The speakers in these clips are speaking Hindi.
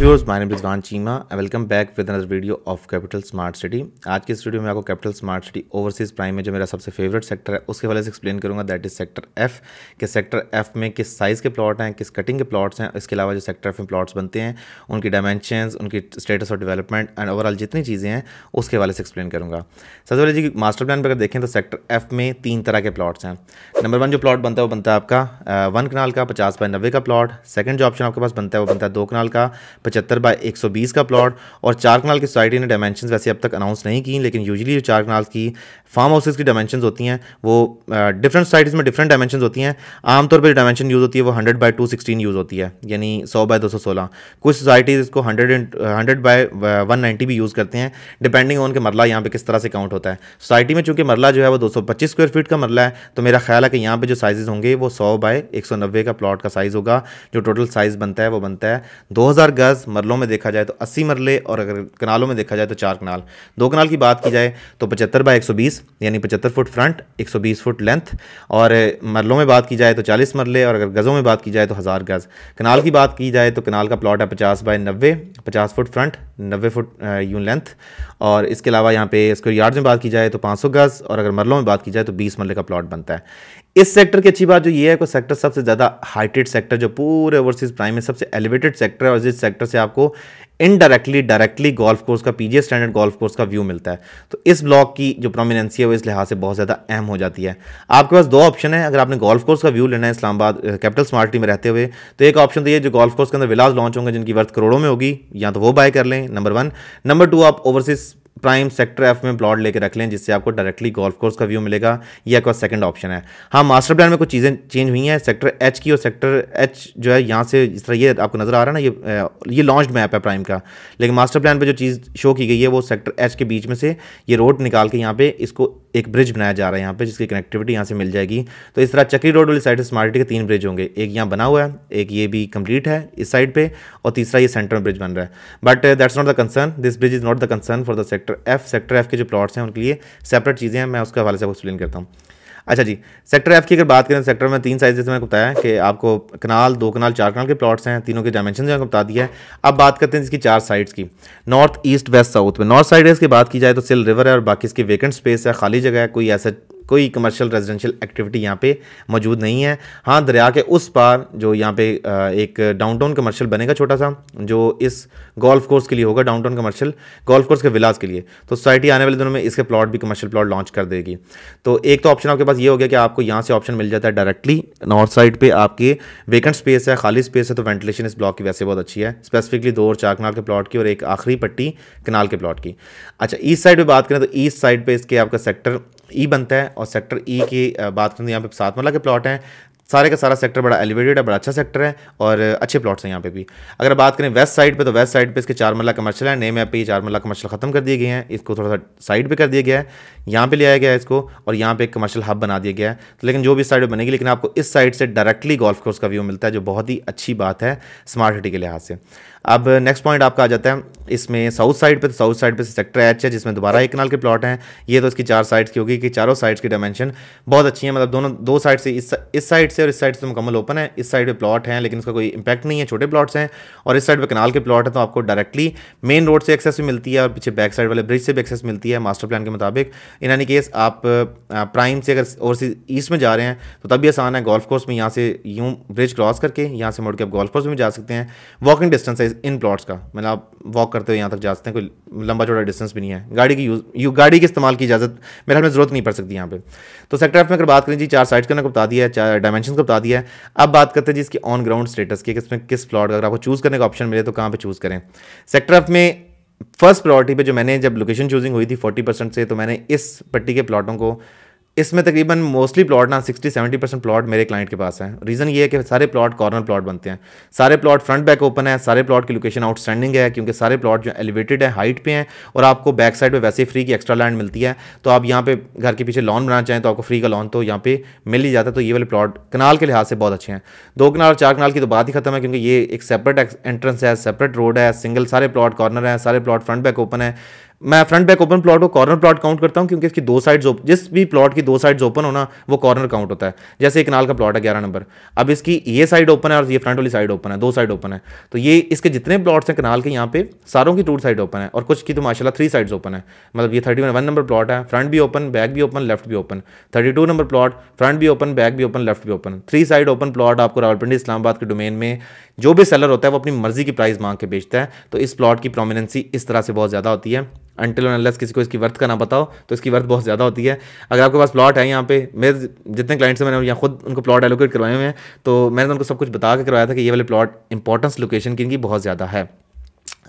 व्यूअर्स माय नेम इज़ वान Cheema welcome back with another video of capital smart city आज के इस वीडियो में आपको capital smart city overseas prime में जो मेरा सबसे फेवरेट सेक्टर है उसके वाले से एक्सप्लेन करूंगा दैट इज़ सेक्टर एफ कि सेक्टर एफ में किस साइज़ के प्लॉट हैं किस कटिंग के प्लॉट्स हैं इसके अलावा जो सेक्टर एफ में प्लॉट्स बनते हैं उनकी डायमेंशन उनकी status of development and overall जितनी चीज़ें हैं उसके वाले से एक्सप्लेन करूँगा सबसे पहले जी मास्टर प्लान पर अगर देखें तो सेक्टर एफ में तीन तरह के प्लॉट्स हैं नंबर वन जो प्लॉट बनता है वो बनता है आपका वन कनाल का पचास बाय नब्बे का प्लॉट सेकेंड जो ऑप्शन आपके पास बनता है वो बनता है दो कनाल का पचहत्तर बाई एक सौ बीस का प्लॉट और चार कनाल की सोसाइटी ने डायमेंशन वैसे अब तक अनाउंस नहीं की लेकिन यूजली जो चार कनाल की फार्म हाउसेज की डायमेंशन होती हैं वो डिफरेंट सोसाइटीज़ में डिफरेंट डायमेंशन होती हैं आमतौर पर डायमेंशन यूज़ होती है वो hundred by two sixteen use होती है यानी सौ बाई दो सौ सोलह कुछ सोसाइटीज़ इसको hundred and hundred by one ninety भी यूज़ करते हैं डिपेंडिंग ऑन के मरला यहाँ पर किस तरह से काउंट होता है सोसाइटी में चूँकि मरला जो है वो दो सौ पच्चीस स्क्वायर फीट का मरला है तो मेरा ख्याल है कि यहाँ पर जो साइज़ होंगे वो सौ बाय एक सौ नब्बे का प्लॉट का साइज़ होगा जो टोटल साइज़ बनता है वो बनता है दो हज़ार गज़ दस मरलों में देखा जाए तो अस्सी मरले और अगर कनालों में देखा जाए तो चार कनाल दो कनाल की बात की जाए तो पचहत्तर बाई एक यानी पचहत्तर फुट फ्रंट एक फुट लेंथ और मरलों में बात की जाए तो चालीस मरले और अगर गज़ों में बात की जाए तो हज़ार गज़ कनाल की बात की जाए तो कनाल का प्लाट है पचास बाय नब्बे पचास फुट फ्रंट नब्बे फुट यूं लेंथ और इसके अलावा यहाँ पे स्क्वेयर यार्ड में बात की जाए तो 500 गज और अगर मरलों में बात की जाए तो 20 मरले का प्लॉट बनता है इस सेक्टर की अच्छी बात जो ये है कि सेक्टर सबसे ज़्यादा हाइटेड सेक्टर जो पूरे ओवरसीज़ प्राइम में सबसे एलिवेटेड सेक्टर है और जिस सेक्टर से आपको इनडायरेक्टली डायरेक्टली गोल्फ कोर्स का पीजीए स्टैंडर्ड गोल्फ कोर्स का व्यू मिलता है तो इस ब्लॉक की जो प्रोमिनेंसी है वो इस लिहाज से बहुत ज़्यादा अहम हो जाती है आपके पास दो ऑप्शन है अगर आपने गोल्फ कोर्स का व्यू लेना है इस्लामाबाद कैपिटल स्मार्ट में रहते हुए तो एक ऑप्शन तो ये जो गोल्फ कोर्स के अंदर विलाज लॉन्च होंगे जिनकी वर्थ करोड़ों में होगी या तो वो बाय कर लें नंबर वन नंबर टू आप ओवरसीज प्राइम सेक्टर एफ में प्लॉट लेके रख लें जिससे आपको डायरेक्टली गोल्फ कोर्स का व्यू मिलेगा ये आपका सेकंड ऑप्शन है हाँ मास्टर प्लान में कुछ चीज़ें चेंज हुई हैं सेक्टर एच की और सेक्टर एच जो है यहाँ से इस तरह ये आपको नज़र आ रहा है ना ये ये लॉन्च मैप है प्राइम का लेकिन मास्टर प्लान पर जो चीज़ शो की गई है वो सेक्टर एच के बीच में से ये रोड निकाल के यहाँ पर इसको एक ब्रिज बनाया जा रहा है यहाँ पे जिसकी कनेक्टिविटी यहाँ से मिल जाएगी तो इस तरह चक्री रोड वाली साइड स्मार्ट सिटी के तीन ब्रिज होंगे एक यहाँ बना हुआ है एक ये भी कंप्लीट है इस साइड पे और तीसरा ये सेंटर ब्रिज बन रहा है but that's not the concern this bridge is not the concern for the sector F sector F के जो प्लॉट्स हैं उनके लिए सेपरेट चीज़ें हैं मैं उसके हवाले से एक्सप्लेन करता हूँ अच्छा जी सेक्टर एफ की अगर बात करें सेक्टर में तीन साइज जैसे मैंने बताया कि आपको कनाल दो कनाल चार कनाल के प्लॉट्स हैं तीनों के डायमेंशन जो बता दिया है अब बात करते हैं इसकी चार साइड्स की नॉर्थ ईस्ट वेस्ट साउथ में नॉर्थ साइड की बात की जाए तो सिल रिवर है और बाकी इसकी वेकेंट स्पेस है खाली जगह है कोई ऐसा कोई कमर्शियल रेजिडेंशियल एक्टिविटी यहाँ पे मौजूद नहीं है हाँ दरिया के उस पार जो यहाँ पे एक डाउनटाउन कमर्शियल बनेगा छोटा सा जो इस गोल्फ कोर्स के लिए होगा डाउनटाउन कमर्शियल गोल्फ कोर्स के विलास के लिए तो सोसाइटी आने वाले दिनों में इसके प्लॉट भी कमर्शियल प्लॉट लॉन्च कर देगी तो एक तो ऑप्शन आपके पास ये हो गया कि आपको यहाँ से ऑप्शन मिल जाता है डायरेक्टली नॉर्थ साइड पर आपके वेकेंट स्पेस है खाली स्पेस है तो वेंटिलेशन इस ब्लॉक की वैसे बहुत अच्छी है स्पेसिफिकली दो और चार कनाल के प्लॉट की और एक आखिरी पट्टी कनाल के प्लॉट की अच्छा ईस्ट साइड पर बात करें तो ईस्ट साइड पर इसके आपका सेक्टर ई e बनता है और सेक्टर ई e की बात करें तो यहाँ पे सात मल्ला के प्लॉट हैं सारे का सारा सेक्टर बड़ा एलिवेटेड है बड़ा अच्छा सेक्टर है और अच्छे प्लॉट्स हैं यहाँ पे भी अगर बात करें वेस्ट साइड पे तो वेस्ट साइड पे इसके चार मल्ला कमर्शल है नेम ऐप पे ये चार मल्ला कमर्शल खत्म कर दिए गए हैं इसको थोड़ा सा साइड पे कर दिया गया है यहाँ पे ले आया गया है इसको और यहाँ पे एक कमर्शल हब बना दिया गया है तो लेकिन जो भी साइड पर बनेगी लेकिन आपको इस साइड से डायरेक्टली गोल्फ कोर्स का व्यू मिलता है जो बहुत ही अच्छी बात है स्मार्ट सिटी के लिहाज से अब नेक्स्ट पॉइंट आपका आ जाता है इसमें साउथ साइड पे तो साउथ साइड पे सेक्टर एच है जिसमें दोबारा एक कनाल के प्लॉट हैं ये तो इसकी चार साइड्स की होगी कि चारों साइड्स की डायमेंशन बहुत अच्छी है मतलब दोनों दो साइड से इस इस साइड से और इस साइड से तो मुकम्मल ओपन है इस साइड पे प्लॉट हैं लेकिन उसका कोई इंपैक्ट नहीं है छोटे प्लॉट्स हैं और इस साइड पर कनाल के प्लॉट हैं तो आपको डायरेक्टली मेन रोड से एक्सेस भी मिलती है और पीछे बैक साइड वाले ब्रिज से भी एक्सेस मिलती है मास्टर प्लान के मुताबिक इन एनी केस आप प्राइम से अगर और ईस्ट में जा रहे हैं तो तब भी आसान है गोल्फ कोर्स में यहाँ से यूँ ब्रिज क्रॉस करके यहाँ से मुड़ के आप गोल्फ कोर्स में जा सकते हैं वॉकिंग डिस्टेंस है इन प्लॉट्स का मतलब आप वॉक करते हुए यहाँ तक जा सकते हैं कोई लंबा छोटा डिस्टेंस भी नहीं है गाड़ी की यूज़ यू गाड़ी के इस्तेमाल की इजाज़त मेरे ख्याल में ज़रूरत नहीं पड़ सकती यहाँ पे तो सेक्टर एफ में अगर बात करें जी चार साइड का ना बता दिया है चार डायमेंशन को बता दिया है अब बात करते हैं जी इसकी ऑन ग्राउंड स्टेटस की इसमें किस प्लॉट अगर आपको चूज़ करने का ऑप्शन मिले तो कहाँ पर चूज़ करें सेक्टर एफ में फर्स्ट प्रायोरिटी पे जो मैंने जब लोकेशन चूजिंग हुई थी 40 परसेंट से तो मैंने इस पट्टी के प्लॉटों को इसमें तकरीबन मोस्टली प्लॉट ना 60 70 परसेंट प्लॉट मेरे क्लाइंट के पास है रीज़न ये है कि सारे प्लॉट कॉर्नर प्लॉट बनते हैं सारे प्लॉट फ्रंट बैक ओपन है सारे प्लॉट की लोकेशन आउटस्टैंडिंग है क्योंकि सारे प्लॉट जो एलिवेटेड है हाइट पे हैं और आपको बैक साइड पे वैसे फ्री की एक्स्ट्रा लैंड मिलती है तो आप यहाँ पे घर के पीछे लॉन बनाना चाहें तो आपको फ्री का लॉन तो यहाँ पे मिल ही जाता है तो ये वाले प्लॉट कनाल के लिहाज से बहुत अच्छे हैं दो कनाल और चार कनाल की तो बात ही खत्म है क्योंकि ये एक सेपरेट एंट्रेंस है सेपरेट रोड है सिंगल सारे प्लॉट कॉर्नर है सारे प्लॉट फ्रंट बैक ओपन है मैं फ्रंट बैक ओपन प्लॉट को कॉर्नर प्लॉट काउंट करता हूँ क्योंकि इसकी दो साइड्स जिस भी प्लॉट की दो साइड्स ओपन होना वो कॉर्नर काउंट होता है जैसे एक नाल का प्लॉट है ग्यारह नंबर अब इसकी ये साइड ओपन है और ये फ्रंट वाली साइड ओपन है दो साइड ओपन है तो ये इसके जितने प्लॉट्स हैं कनाल के यहाँ पे सारों की टू साइड ओपन है और कुछ की तो माशाला थ्री साइड्स ओपन है मतलब ये थर्टी वन नंबर प्लॉट है फ्रंट भी ओपन बैक भी ओपन लेफ्ट भी open thirty two number plot front भी ओपन बैक भी ओपन लेफ्ट भी open three side open plot आपको रावलपिंडी इस्लामाबाद के डोमेन में जो भी सेलर होता है वो अपनी मर्जी की प्राइस मांग के बेचता है तो इस प्लॉट की प्रोमिनेंसी इस तरह से बहुत ज़्यादा होती है अंटिल और अनलेस किसी को इसकी वर्थ का ना बताओ तो इसकी वर्थ बहुत ज़्यादा होती है अगर आपके पास प्लॉट है यहाँ पे मेरे जितने क्लाइंट्स हैं मैंने यहाँ खुद उनको प्लॉट एलोकेट करवाए हुए हैं तो मैंने तो उनको सब कुछ बता के करवाया था कि ये वाले प्लॉट इंपॉर्टेंस लोकेशन की इनकी बहुत ज़्यादा है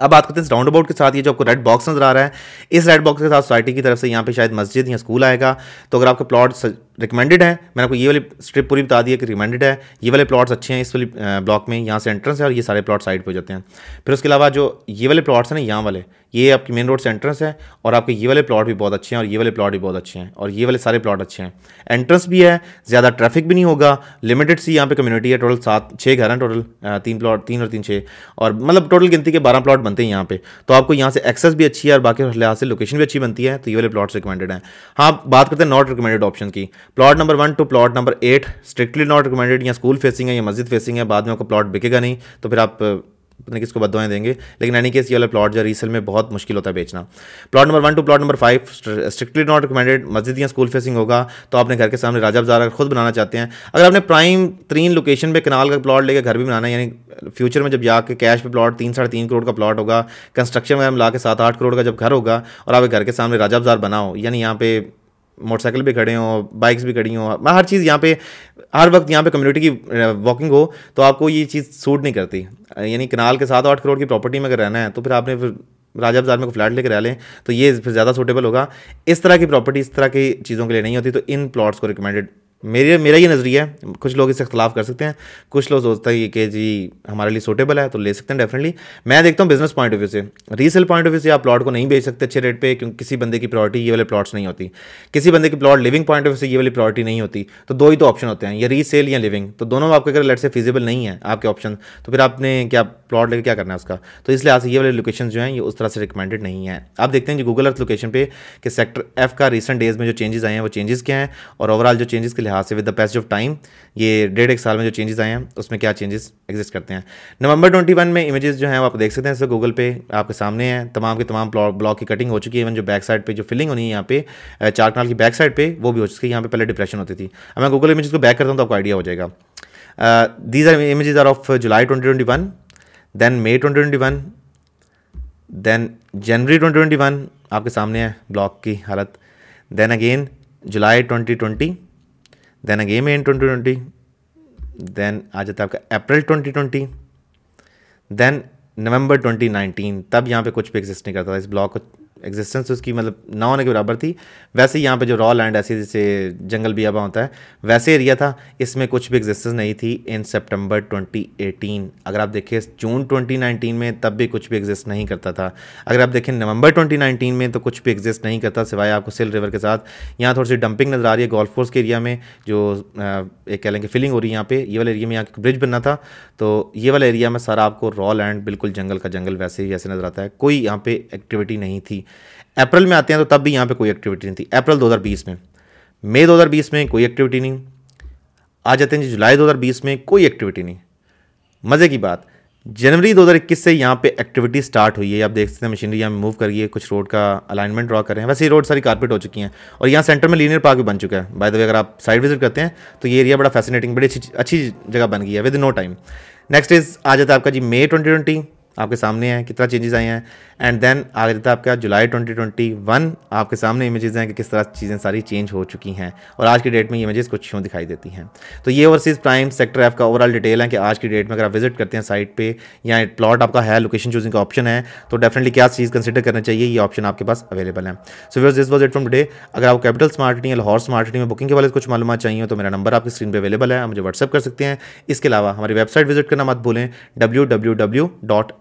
अब बात करते हैं इस राउंड अबाउट के साथ ये जो आपको रेड बॉक्स नजर आ रहा है इस रेड बॉक्स के साथ सोसाइटी की तरफ से यहाँ पे शायद मस्जिद या स्कूल आएगा तो अगर आपका प्लॉट रिकमेंडेड है मैंने आपको ये वाली स्ट्रिप पूरी बता दी है कि रिकमेंडेड है ये वाले प्लॉट्स अच्छे हैं इस वाली ब्लॉक में यहाँ से एंट्रेंस है और ये सारे प्लॉट साइड पे हो जाते हैं फिर उसके अलावा जो ये वाले प्लॉट्स हैं ना यहाँ वाले ये आपकी मेन रोड से एंट्रेंस है और आपके ये वाले प्लॉट भी बहुत अच्छे हैं और ये वाले प्लॉट भी बहुत अच्छे हैं और ये वाले सारे प्लॉट अच्छे हैं एंट्रेंस भी है ज़्यादा ट्रैफिक भी नहीं होगा लिमिटेड सी यहाँ पे कम्युनिटी है टोटल सात छः घर हैं टोटल तीन प्लॉट तीन और तीन छः और मतलब टोटल गिनती के बारह प्लॉट बनते हैं यहाँ पे तो आपको यहाँ से एक्सेस भी अच्छी है और बाकी लिहाज से लोकेशन भी अच्छी बनती है तो ये वाले प्लॉट्स रिकमेंडेड हैं हाँ बात करते हैं नॉट रिकमेंडेड ऑप्शन की plot number one two plot number eight strictly not recommended या स्कूल फेसिंग है या मस्जिद फेसिंग है बाद में आपको प्लॉट बिकेगा नहीं तो फिर आप अपने किसको बदवाएं देंगे लेकिन एनी केस ये वाला प्लॉट जो रीसेल में बहुत मुश्किल होता है बेचना plot number one two plot number five strictly not recommended मस्जिद या स्कूल फेसिंग होगा तो आपने घर के सामने राजा बाजार खुद बनाना चाहते हैं अगर आपने प्राइम तीन लोकेशन पे कनाल का प्लॉट लेकर घर भी बनाना है यानी फ्यूचर में जब जाके कैश पे प्लॉट तीन साढ़े तीन करोड़ का प्लॉट होगा कंस्ट्रक्शन वगैरह ला के सात आठ करोड़ का जब घर होगा और आपके घर के सामने राजा बाजार बनाओ यानी यहाँ पे मोटरसाइकिल भी खड़े हों बाइक्स भी खड़ी हों हर चीज़ यहाँ पे हर वक्त यहाँ पे कम्युनिटी की वॉकिंग हो तो आपको ये चीज़ सूट नहीं करती यानी कनाल के साथ आठ करोड़ की प्रॉपर्टी में अगर रहना है तो फिर आपने फिर राजा बाजार में को फ्लैट लेकर रह लें तो ये फिर ज़्यादा सूटेबल होगा इस तरह की प्रॉपर्टी इस तरह की चीज़ों के लिए नहीं होती तो इन प्लॉट्स को रिकमेंडेड मेरे मेरा ये नज़रिया है कुछ लोग इससे अख्तलाफ कर सकते हैं कुछ लोग सोचते हैं कि जी हमारे लिए सूटेबल है तो ले सकते हैं डेफिनेटली मैं देखता हूँ बिजनेस पॉइंट ऑफ व्यू से रीसेल पॉइंट ऑफ व्यू से आप प्लॉट को नहीं बेच सकते अच्छे रेट पे क्योंकि किसी बंदे की प्रायोरिटी ये वाले प्लॉट्स नहीं होती किसी बंदे की plot living point of view से ये वाली प्रायोरिटी नहीं होती तो दो ही तो ऑप्शन होते हैं या रीसेल या लिविंग तो दोनों आपके अगर लेट से फिजिबल नहीं है आपके ऑप्शन तो फिर आपने क्या प्लॉट लेकर क्या करना है उसका तो इसलिए आज ये वाले लोकेशन जो है ये उस तरह से रिकमेंडेड नहीं है आप देखते हैं जी गूगल अर्थ लोकेशन पे कि सेक्टर एफ का रिसेंट डेज में जो चेंजेस आए हैं वो चेंजेस क्या हैं और ओवरऑल जो चेंजेस के लिहाज से with the passage of time ये डेढ़ एक साल में जो चेंजेस आए हैं उसमें क्या चेंजेस एग्जिस्ट करते हैं नवंबर 21 में इमेजेस जो हैं आप देख सकते हैं सर गूगल पे आपके सामने हैं तमाम के तमाम ब्लॉक की कटिंग हो चुकी है इवन जो बैक साइड पे जो फिलिंग होनी है यहाँ पे चार कनाल की बैक साइड पे वो भी हो चुकी है यहाँ पे पहले डिप्रेशन होती थी अब मैं गूगल इमेज को बैक करता हूँ तो आपको आइडिया हो जाएगा these are images are of July twenty then May twenty then January twenty आपके सामने है ब्लॉक की हालत then again July twenty twenty then again in twenty twenty then आ जाता है आपका April twenty twenty then November twenty nineteen तब यहाँ पे कुछ भी एग्जिस्ट नहीं करता था इस ब्लॉक को एग्जिस्टेंस उसकी मतलब ना होने के बराबर थी वैसे यहाँ पे जो रॉ लैंड ऐसे जैसे जंगल आबा होता है वैसे एरिया था इसमें कुछ भी एग्जिस्टेंस नहीं थी इन सितंबर 2018 अगर आप देखें जून 2019 में तब भी कुछ भी एग्जिस्ट नहीं करता था अगर आप देखें नवंबर 2019 में तो कुछ भी एग्जिस्ट नहीं करता सिवाय आपको सिल रिवर के साथ यहाँ थोड़ी सी डंपिंग नज़र आ रही है गोल्फ कोर्स के एरिया में जो एक कह लेंगे फिलिंग हो रही है यहाँ पे ये वाला एरिया में यहाँ ब्रिज बनना था तो ये वाला एरिया में सारा आपको रॉ लैंड बिल्कुल जंगल का जंगल वैसे ही ऐसे नज़र आता है कोई यहाँ पर एक्टिविटी नहीं थी अप्रैल में आते हैं तो तब भी यहाँ पे कोई एक्टिविटी नहीं थी अप्रैल 2020 में मई 2020 में कोई एक्टिविटी नहीं आ जाते हैं जी जुलाई 2020 में कोई एक्टिविटी नहीं मज़े की बात जनवरी 2021 से यहाँ पे एक्टिविटी स्टार्ट हुई है आप देख सकते हैं मशीनरी यहाँ मूव करिए कुछ रोड का अलाइनमेंट ड्रा कर रहे हैं वैसे ये रोड सारी कारपेट हो चुकी हैं और यहाँ सेंटर में लीनियर पार्क भी बन चुका है बाय द वे अगर आप साइड विजिट करते हैं तो ये एरिया बड़ा फैसिनेटिंग बड़ी अच्छी अच्छी जगह बन गई है with no time next is आ जाता है आपका जी मई ट्वेंटी आपके सामने हैं कितना चेंजेस आए हैं एंड देन आ जाता है आपका जुलाई 2021 आपके सामने इमेजेस हैं कि किस तरह चीज़ें सारी चेंज हो चुकी हैं और आज की डेट में ये इमेजेस कुछ यूँ दिखाई देती हैं तो ये ओवरसीज़ प्राइम सेक्टर ऐप का ओवरऑल डिटेल है कि आज की डेट में अगर आप विजिट करते हैं साइट पर या प्लॉट आपका है लोकेशन चूजिंग का ऑप्शन है तो डेफिनेटली क्या चीज़ कंसिडर करना चाहिए ये ऑप्शन आपके पास अवेलेबल है so where's this was it from day अगर आप कैपिटल स्मार्टिटी या लाहौर स्मार्टिटी में बुकिंग के वाले कुछ मालूम चाहिए तो मेरा नंबर आपकी स्क्रीन पर अवेलेबल है मुझे व्हाट्सअप कर सकते हैं इसके अलावा हमारी वेबसाइट विजिट करना मत भूलें डब्ल्यू डब्ल्यू डब्ल्यू डॉट